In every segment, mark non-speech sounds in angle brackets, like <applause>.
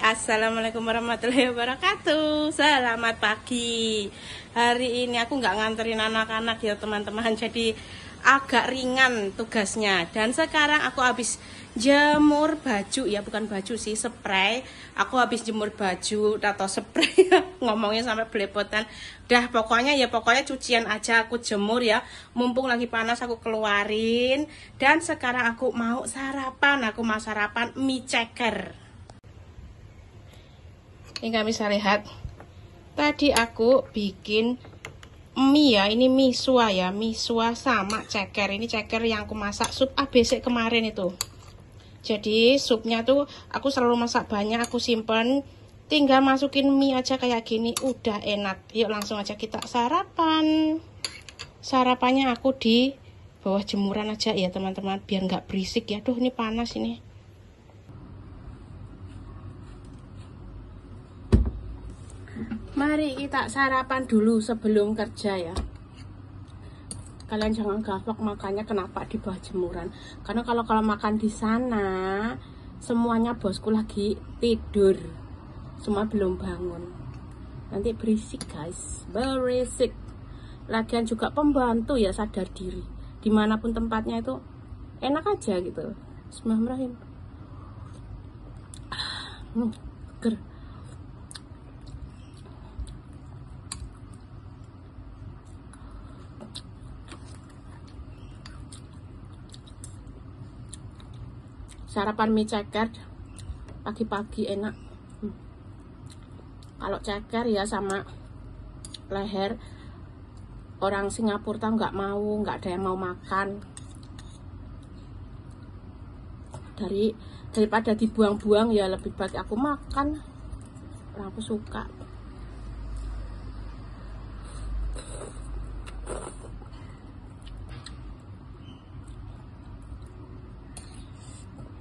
assalamualaikum warahmatullahi wabarakatuh Selamat pagi Hari ini aku nggak nganterin anak-anak ya teman-teman Jadi agak ringan tugasnya Dan sekarang aku habis jemur baju ya bukan baju sih spray Aku habis jemur baju atau spray <laughs> Ngomongnya sampai belepotan Dah pokoknya ya pokoknya cucian aja aku jemur ya Mumpung lagi panas aku keluarin Dan sekarang aku mau sarapan Aku mau sarapan mie ceker ini kami bisa lihat tadi aku bikin mie ya ini mie sua ya mie sua sama ceker ini ceker yang aku masak sup ABC kemarin itu jadi supnya tuh aku selalu masak banyak aku simpen tinggal masukin mie aja kayak gini udah enak yuk langsung aja kita sarapan sarapannya aku di bawah jemuran aja ya teman-teman biar nggak berisik ya duh ini panas ini Mari kita sarapan dulu sebelum kerja ya kalian jangan gavlok makannya kenapa di bawah jemuran karena kalau kalau makan di sana semuanya bosku lagi tidur semua belum bangun nanti berisik guys berisik lagian juga pembantu ya sadar diri dimanapun tempatnya itu enak aja gitu Bismillahirrahmanirrahim hmm. sarapan mie ceker pagi-pagi enak hmm. kalau ceker ya sama leher orang Singapura tau nggak mau nggak ada yang mau makan dari daripada dibuang-buang ya lebih baik aku makan orang aku suka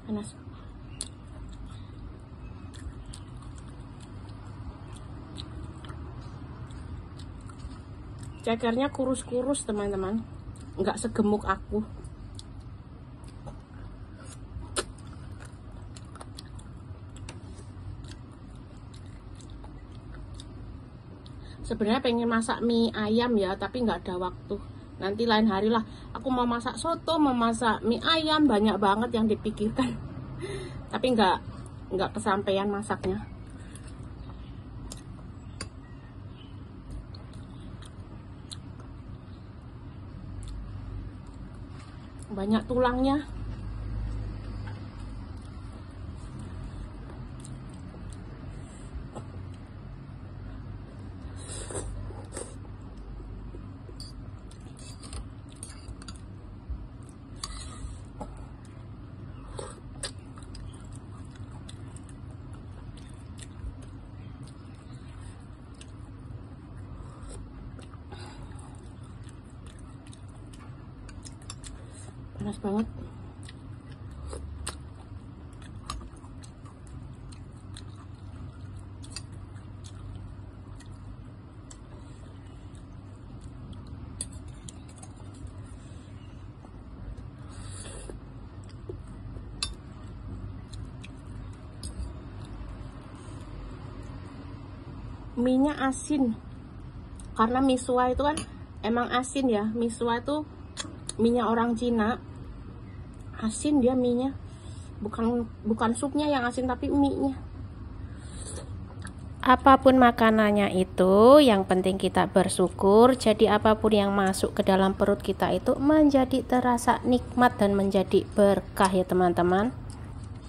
panas cekernya kurus-kurus teman-teman nggak segemuk aku sebenarnya pengen masak mie ayam ya tapi nggak ada waktu nanti lain hari lah aku mau masak soto mau masak mie ayam banyak banget yang dipikirkan <laughs> tapi nggak nggak kesampaian masaknya banyak tulangnya panas banget minyak asin karena misua itu kan emang asin ya misua itu minyak orang Cina asin dia mie-nya bukan bukan supnya yang asin tapi mie-nya apapun makanannya itu yang penting kita bersyukur jadi apapun yang masuk ke dalam perut kita itu menjadi terasa nikmat dan menjadi berkah ya teman-teman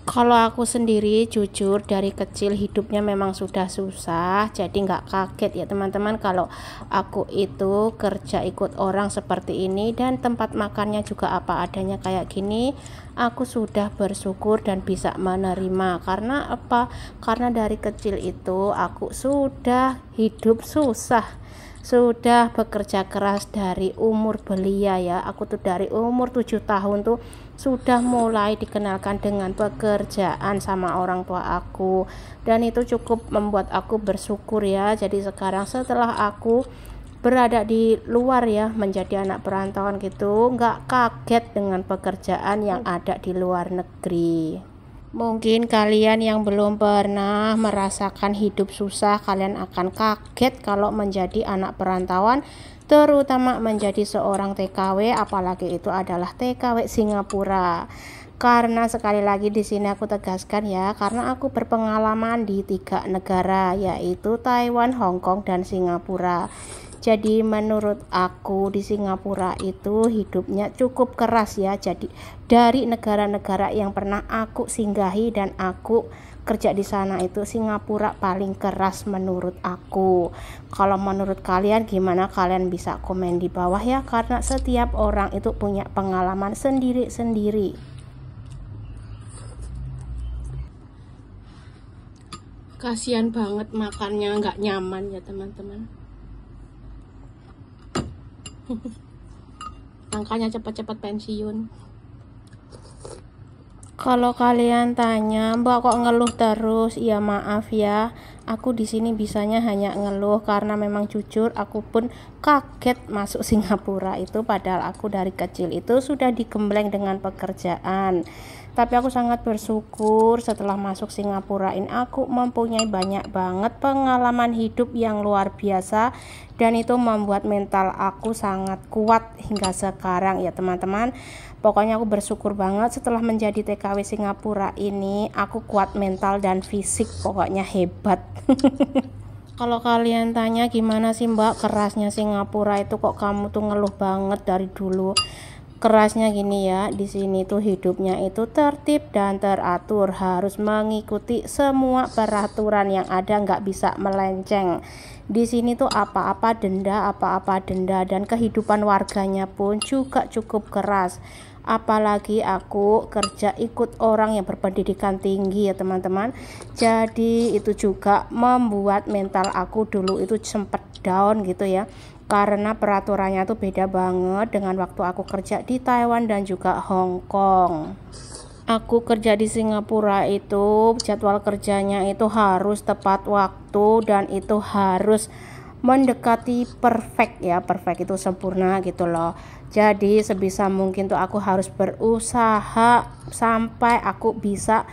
kalau aku sendiri jujur dari kecil hidupnya memang sudah susah jadi nggak kaget ya teman-teman kalau aku itu kerja ikut orang seperti ini dan tempat makannya juga apa adanya kayak gini aku sudah bersyukur dan bisa menerima karena apa karena dari kecil itu aku sudah hidup susah sudah bekerja keras dari umur belia ya aku tuh dari umur 7 tahun tuh sudah mulai dikenalkan dengan pekerjaan sama orang tua aku dan itu cukup membuat aku bersyukur ya jadi sekarang setelah aku berada di luar ya menjadi anak perantauan gitu nggak kaget dengan pekerjaan yang ada di luar negeri Mungkin kalian yang belum pernah merasakan hidup susah, kalian akan kaget kalau menjadi anak perantauan, terutama menjadi seorang TKW, apalagi itu adalah TKW Singapura. Karena sekali lagi di sini aku tegaskan ya, karena aku berpengalaman di tiga negara, yaitu Taiwan, Hong Kong, dan Singapura jadi menurut aku di Singapura itu hidupnya cukup keras ya jadi dari negara-negara yang pernah aku singgahi dan aku kerja di sana itu Singapura paling keras menurut aku. Kalau menurut kalian gimana kalian bisa komen di bawah ya karena setiap orang itu punya pengalaman sendiri-sendiri. Kasihan banget makannya nggak nyaman ya teman-teman angkanya <laughs> cepat-cepat pensiun kalau kalian tanya mbak kok ngeluh terus Iya maaf ya aku di sini bisanya hanya ngeluh karena memang jujur aku pun kaget masuk <laughs> Singapura itu padahal aku dari kecil itu sudah digembleng dengan pekerjaan tapi aku sangat bersyukur setelah masuk Singapura ini aku mempunyai banyak banget pengalaman hidup yang luar biasa dan itu membuat mental aku sangat kuat hingga sekarang ya teman-teman. Pokoknya aku bersyukur banget setelah menjadi TKW Singapura ini aku kuat mental dan fisik pokoknya hebat. <laughs> Kalau kalian tanya gimana sih Mbak kerasnya Singapura itu kok kamu tuh ngeluh banget dari dulu kerasnya gini ya di sini tuh hidupnya itu tertib dan teratur harus mengikuti semua peraturan yang ada nggak bisa melenceng di sini tuh apa-apa denda apa-apa denda dan kehidupan warganya pun juga cukup keras apalagi aku kerja ikut orang yang berpendidikan tinggi ya teman-teman jadi itu juga membuat mental aku dulu itu sempat down gitu ya karena peraturannya tuh beda banget dengan waktu aku kerja di Taiwan dan juga Hong Kong. Aku kerja di Singapura itu jadwal kerjanya itu harus tepat waktu dan itu harus mendekati perfect ya perfect itu sempurna gitu loh jadi sebisa mungkin tuh aku harus berusaha sampai aku bisa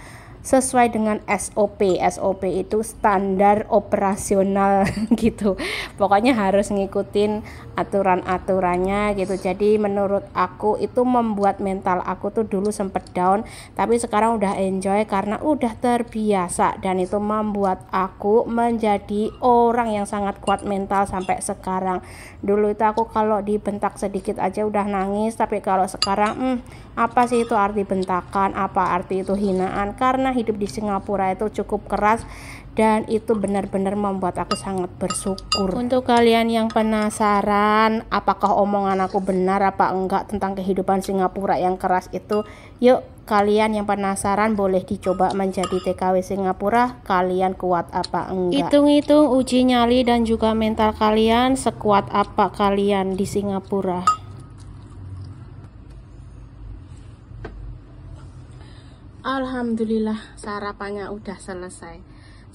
sesuai dengan SOP. SOP itu standar operasional <laughs> gitu. Pokoknya harus ngikutin aturan-aturannya gitu. Jadi menurut aku itu membuat mental aku tuh dulu sempet down, tapi sekarang udah enjoy karena udah terbiasa dan itu membuat aku menjadi orang yang sangat kuat mental sampai sekarang. Dulu itu aku kalau dibentak sedikit aja udah nangis, tapi kalau sekarang hmm, apa sih itu arti bentakan, apa arti itu hinaan? Karena hidup di Singapura itu cukup keras dan itu benar-benar membuat aku sangat bersyukur. Untuk kalian yang penasaran apakah omongan aku benar apa enggak tentang kehidupan Singapura yang keras itu, yuk kalian yang penasaran boleh dicoba menjadi TKW Singapura, kalian kuat apa enggak. Hitung-hitung uji nyali dan juga mental kalian sekuat apa kalian di Singapura. Alhamdulillah sarapannya udah selesai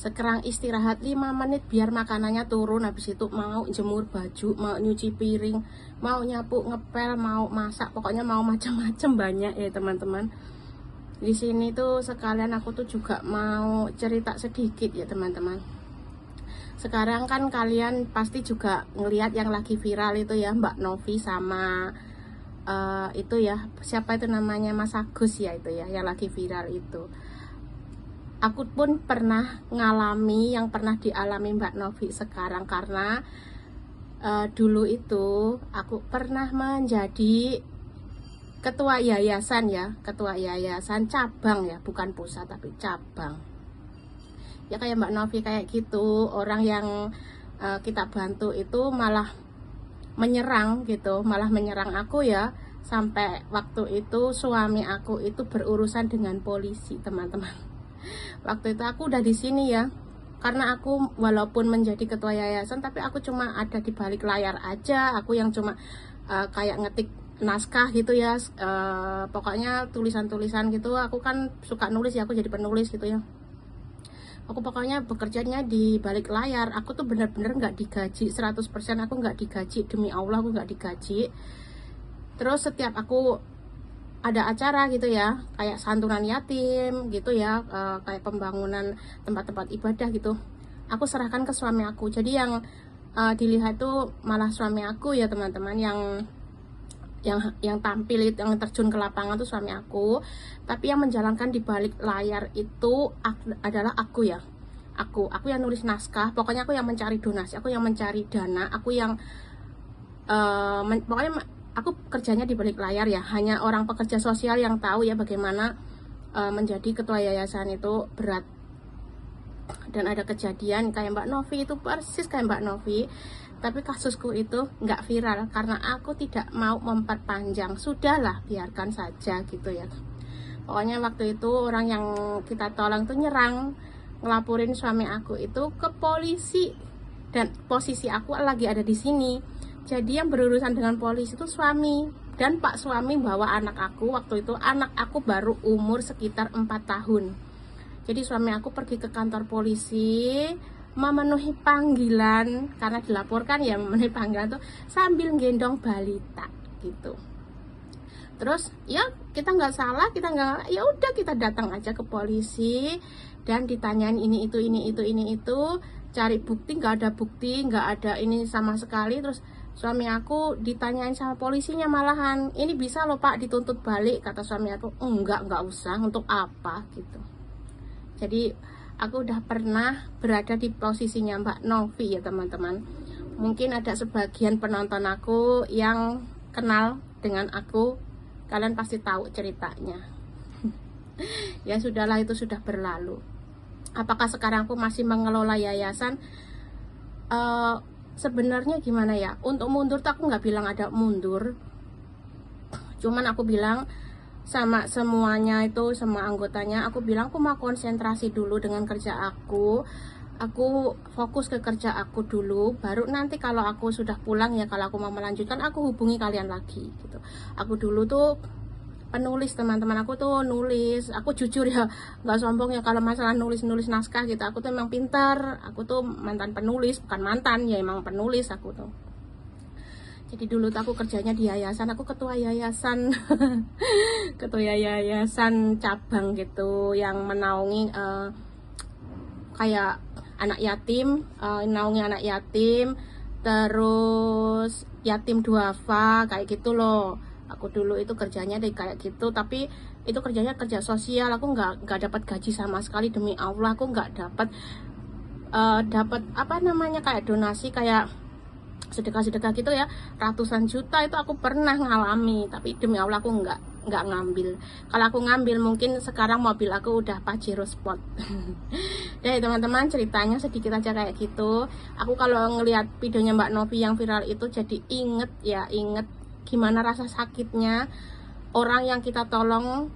sekarang istirahat 5 menit biar makanannya turun habis itu mau jemur baju mau nyuci piring mau nyapu ngepel mau masak pokoknya mau macam-macam banyak ya teman-teman di sini tuh sekalian aku tuh juga mau cerita sedikit ya teman-teman sekarang kan kalian pasti juga ngelihat yang lagi viral itu ya Mbak Novi sama Eh, itu ya siapa itu namanya Mas Agus ya itu ya yang lagi viral itu aku pun pernah ngalami yang pernah dialami Mbak Novi sekarang karena uh, dulu itu aku pernah menjadi ketua yayasan ya ketua yayasan cabang ya bukan pusat tapi cabang ya kayak Mbak Novi kayak gitu orang yang uh, kita bantu itu malah menyerang gitu malah menyerang aku ya sampai waktu itu suami aku itu berurusan dengan polisi teman-teman <laughs> waktu itu aku udah di sini ya karena aku walaupun menjadi ketua yayasan tapi aku cuma ada di balik layar aja aku yang cuma uh, kayak ngetik naskah gitu ya uh, pokoknya tulisan-tulisan gitu aku kan suka nulis ya aku jadi penulis gitu ya aku pokoknya bekerjanya di balik layar aku tuh bener-bener nggak -bener digaji 100% aku nggak digaji demi Allah aku nggak digaji terus setiap aku ada acara gitu ya kayak santunan yatim gitu ya eh, kayak pembangunan tempat-tempat ibadah gitu aku serahkan ke suami aku jadi yang e, dilihat tuh malah suami aku ya teman-teman yang yang yang tampil itu yang terjun ke lapangan itu suami aku tapi yang menjalankan di balik layar itu adalah aku ya aku aku yang nulis naskah pokoknya aku yang mencari donasi aku yang mencari dana aku yang uh, men, pokoknya aku kerjanya di balik layar ya hanya orang pekerja sosial yang tahu ya bagaimana uh, menjadi ketua yayasan itu berat dan ada kejadian kayak Mbak Novi itu persis kayak Mbak Novi tapi kasusku itu nggak viral karena aku tidak mau memperpanjang sudahlah biarkan saja gitu ya pokoknya waktu itu orang yang kita tolong tuh nyerang ngelaporin suami aku itu ke polisi dan posisi aku lagi ada di sini jadi yang berurusan dengan polisi itu suami dan pak suami bawa anak aku waktu itu anak aku baru umur sekitar 4 tahun jadi suami aku pergi ke kantor polisi memenuhi panggilan karena dilaporkan ya memenuhi panggilan tuh sambil gendong balita gitu terus ya kita nggak salah kita nggak ya udah kita datang aja ke polisi dan ditanyain ini itu ini itu ini itu cari bukti nggak ada bukti nggak ada ini sama sekali terus suami aku ditanyain sama polisinya malahan ini bisa loh pak dituntut balik kata suami aku enggak enggak usah untuk apa gitu jadi aku udah pernah berada di posisinya Mbak Novi ya teman-teman mungkin ada sebagian penonton aku yang kenal dengan aku kalian pasti tahu ceritanya <laughs> ya sudahlah itu sudah berlalu apakah sekarang aku masih mengelola yayasan uh, sebenarnya gimana ya untuk mundur tuh aku nggak bilang ada mundur cuman aku bilang sama semuanya itu sama anggotanya aku bilang aku mau konsentrasi dulu dengan kerja aku aku fokus ke kerja aku dulu baru nanti kalau aku sudah pulang ya kalau aku mau melanjutkan aku hubungi kalian lagi gitu aku dulu tuh penulis teman-teman aku tuh nulis aku jujur ya nggak sombong ya kalau masalah nulis nulis naskah gitu aku tuh emang pintar aku tuh mantan penulis bukan mantan ya emang penulis aku tuh jadi dulu tuh aku kerjanya di yayasan aku ketua yayasan <laughs> ketua yayasan cabang gitu yang menaungi uh, kayak anak yatim uh, naungi anak yatim terus yatim duafa kayak gitu loh aku dulu itu kerjanya deh kayak gitu tapi itu kerjanya kerja sosial aku nggak nggak dapat gaji sama sekali demi Allah aku nggak dapat uh, dapat apa namanya kayak donasi kayak sedekah-sedekah gitu ya ratusan juta itu aku pernah ngalami tapi demi Allah aku nggak nggak ngambil kalau aku ngambil mungkin sekarang mobil aku udah Pajero Sport <laughs> deh teman-teman ceritanya sedikit aja kayak gitu aku kalau ngelihat videonya Mbak Novi yang viral itu jadi inget ya inget gimana rasa sakitnya orang yang kita tolong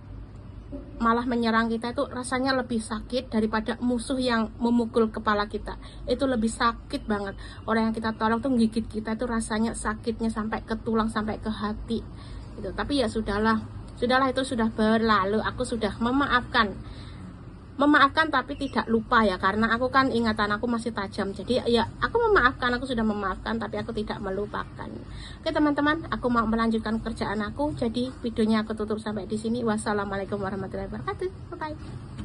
malah menyerang kita itu rasanya lebih sakit daripada musuh yang memukul kepala kita itu lebih sakit banget orang yang kita tolong tuh gigit kita itu rasanya sakitnya sampai ke tulang sampai ke hati gitu tapi ya sudahlah sudahlah itu sudah berlalu aku sudah memaafkan memaafkan tapi tidak lupa ya karena aku kan ingatan aku masih tajam jadi ya aku memaafkan aku sudah memaafkan tapi aku tidak melupakan oke teman-teman aku mau melanjutkan kerjaan aku jadi videonya aku tutup sampai di sini wassalamualaikum warahmatullahi wabarakatuh bye bye